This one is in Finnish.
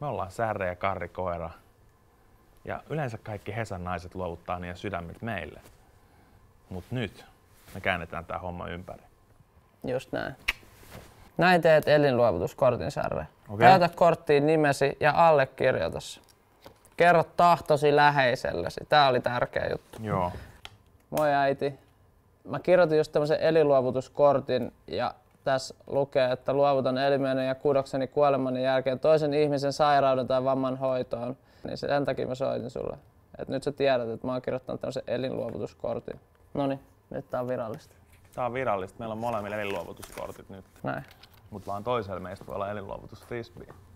Me ollaan Särre ja Karri koira. Ja yleensä kaikki Hesan naiset luovuttaa niiden sydämet meille. Mut nyt me käännetään tämä homma ympäri. Just näin. Näin teet elinluovutuskortin, Särre. Okay. Täytä korttiin nimesi ja allekirjoita se. Kerro tahtosi läheisellesi. Tämä oli tärkeä juttu. Joo. Moi äiti. Mä kirjoitin just tämmöisen elinluovutuskortin ja tässä lukee, että luovutan elimeni ja kudokseni kuoleman jälkeen toisen ihmisen sairauden tai vamman hoitoon. Niin sen takia mä soitin sulle. Et nyt sä tiedät, että mä oon kirjoittanut tämmöisen elinluovutuskortin. No niin, nyt tää on virallista. Tää on virallista. Meillä on molemmilla elinluovutuskortit nyt. Näin. Mutta vaan toisella meistä voi olla elinluovutus frisbee.